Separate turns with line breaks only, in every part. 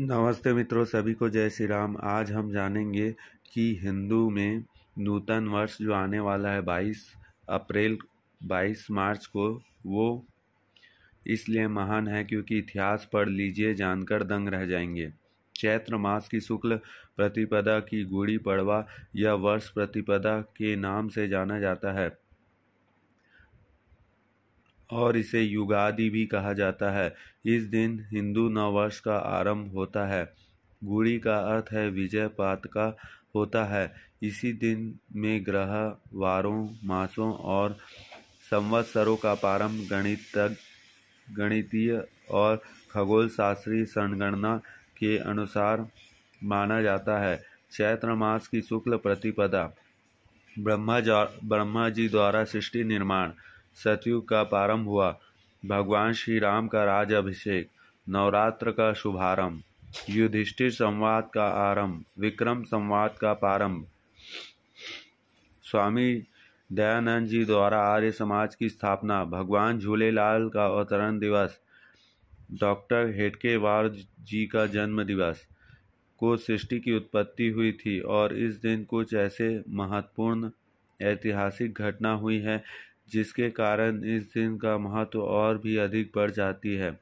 नमस्ते मित्रों सभी को जय श्री राम आज हम जानेंगे कि हिंदू में नूतन वर्ष जो आने वाला है 22 अप्रैल 22 मार्च को वो इसलिए महान है क्योंकि इतिहास पढ़ लीजिए जानकर दंग रह जाएंगे चैत्र मास की शुक्ल प्रतिपदा की गुड़ी पड़वा यह वर्ष प्रतिपदा के नाम से जाना जाता है और इसे युगादि भी कहा जाता है इस दिन हिंदू नववर्ष का आरंभ होता है गुड़ी का अर्थ है विजय पात का होता है इसी दिन में ग्रह वारों मासों और संवत्सरों का प्रारंभ गणित गणितीय और खगोल शास्त्रीय संगणना के अनुसार माना जाता है चैत्र मास की शुक्ल प्रतिपदा ब्रह्मा ब्रह्मा जी द्वारा सृष्टि निर्माण सतयुग का प्रारंभ हुआ भगवान श्री राम का राज अभिषेक नवरात्र का शुभारंभ युधिष्ठिर संवाद का आरंभ विक्रम संवाद का प्रारंभ स्वामी दयानंद जी द्वारा आर्य समाज की स्थापना भगवान झूलेलाल का अवतरण दिवस डॉक्टर वार जी का जन्म दिवस को सृष्टि की उत्पत्ति हुई थी और इस दिन कुछ ऐसे महत्वपूर्ण ऐतिहासिक घटना हुई है जिसके कारण इस दिन का महत्व और भी अधिक बढ़ जाती है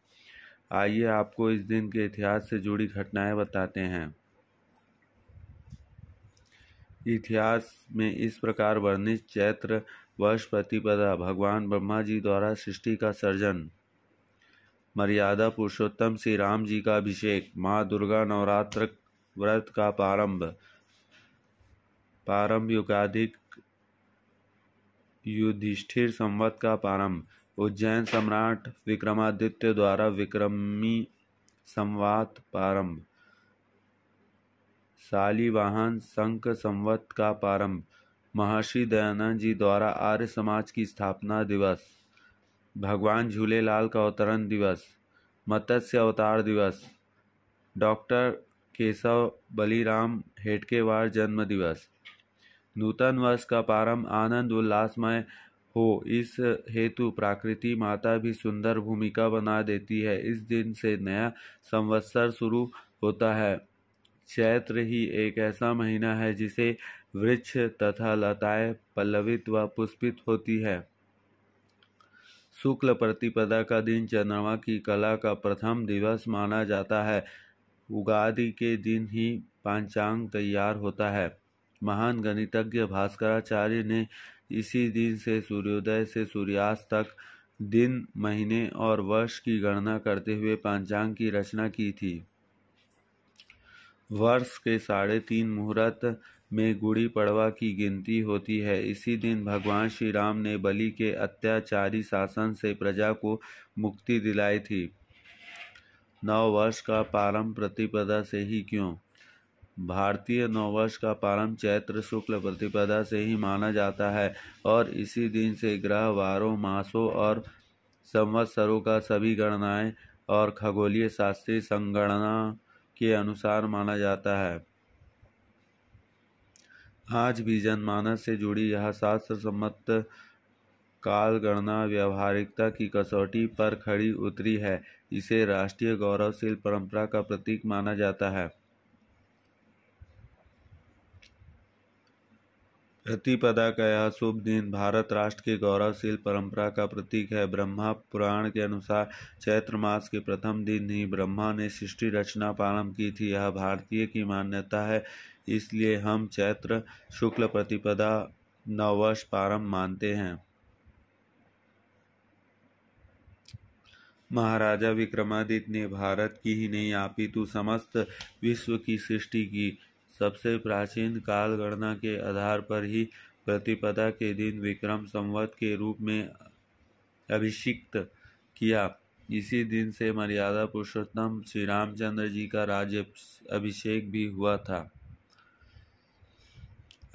आइए आपको इस दिन के इतिहास से जुड़ी घटनाएं बताते हैं इतिहास में इस प्रकार वर्णित चैत्र वर्ष प्रतिपदा भगवान ब्रह्मा जी द्वारा सृष्टि का सर्जन मर्यादा पुरुषोत्तम श्री राम जी का अभिषेक माँ दुर्गा नवरात्र व्रत का प्रारंभ प्रारंभ युगाधिक युधिष्ठिर संवत का प्रारंभ उज्जैन सम्राट विक्रमादित्य द्वारा विक्रमी संवाद प्रारंभ शालीवाहन संक संवत का प्रारंभ महर्षि दयानंद जी द्वारा आर्य समाज की स्थापना दिवस भगवान झूलेलाल का अवतरण दिवस मत्स्य अवतार दिवस डॉक्टर केशव बलिराम हेटकेवार जन्म दिवस नूतन वर्ष का प्रारंभ आनंद उल्लासमय हो इस हेतु प्रकृति माता भी सुंदर भूमिका बना देती है इस दिन से नया संवत्सर शुरू होता है चैत्र ही एक ऐसा महीना है जिसे वृक्ष तथा लताएं पल्लवित व पुष्पित होती है शुक्ल प्रतिपदा का दिन चंद्रमा की कला का प्रथम दिवस माना जाता है उगादि के दिन ही पांचांग तैयार होता है महान गणितज्ञ भास्कराचार्य ने इसी दिन से सूर्योदय से सूर्यास्त तक दिन महीने और वर्ष की गणना करते हुए पंचांग की रचना की थी वर्ष के साढ़े तीन मुहूर्त में गुड़ी पड़वा की गिनती होती है इसी दिन भगवान श्री राम ने बलि के अत्याचारी शासन से प्रजा को मुक्ति दिलाई थी नव वर्ष का प्रारंभ प्रतिपदा से ही क्यों भारतीय नववर्ष का प्रारंभ चैत्र शुक्ल प्रतिपदा से ही माना जाता है और इसी दिन से ग्रह वारों मासों और संवत्सरों का सभी गणनाएं और खगोलीय शास्त्रीय संगणना के अनुसार माना जाता है आज भी जनमानस से जुड़ी यह शास्त्र सम्मत काल गणना व्यवहारिकता की कसौटी पर खड़ी उतरी है इसे राष्ट्रीय गौरवशील परंपरा का प्रतीक माना जाता है प्रतिपदा का यह शुभ दिन भारत राष्ट्र की गौरवशील परंपरा का प्रतीक है ब्रह्मा पुराण के अनुसार चैत्र मास के प्रथम दिन ही ब्रह्मा ने सृष्टि रचना प्रारंभ की थी यह भारतीय की मान्यता है इसलिए हम चैत्र शुक्ल प्रतिपदा नववर्ष प्रारंभ मानते हैं महाराजा विक्रमादित्य ने भारत की ही नहीं आपितु तो समस्त विश्व की सृष्टि की सबसे प्राचीन काल गणना के आधार पर ही प्रतिपदा के दिन विक्रम संवत के रूप में अभिषिक्त किया इसी दिन से मर्यादा पुरुषोत्तम श्री रामचंद्र जी का राज्य अभिषेक भी हुआ था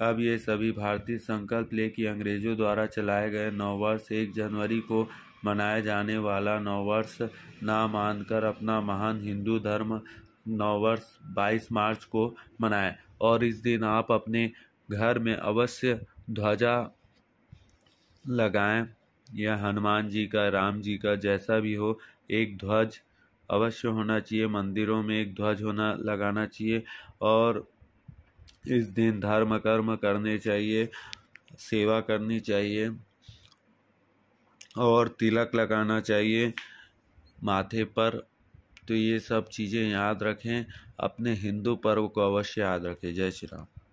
अब ये सभी भारतीय संकल्प ले कि अंग्रेजों द्वारा चलाए गए नववर्ष एक जनवरी को मनाया जाने वाला नववर्ष ना मानकर अपना महान हिंदू धर्म नववर्ष बाईस मार्च को मनाएं और इस दिन आप अपने घर में अवश्य ध्वजा लगाएं या हनुमान जी का राम जी का जैसा भी हो एक ध्वज अवश्य होना चाहिए मंदिरों में एक ध्वज होना लगाना चाहिए और इस दिन धर्म कर्म करने चाहिए सेवा करनी चाहिए और तिलक लगाना चाहिए माथे पर तो ये सब चीज़ें याद रखें अपने हिंदू पर्व को अवश्य याद रखें जय श्री राम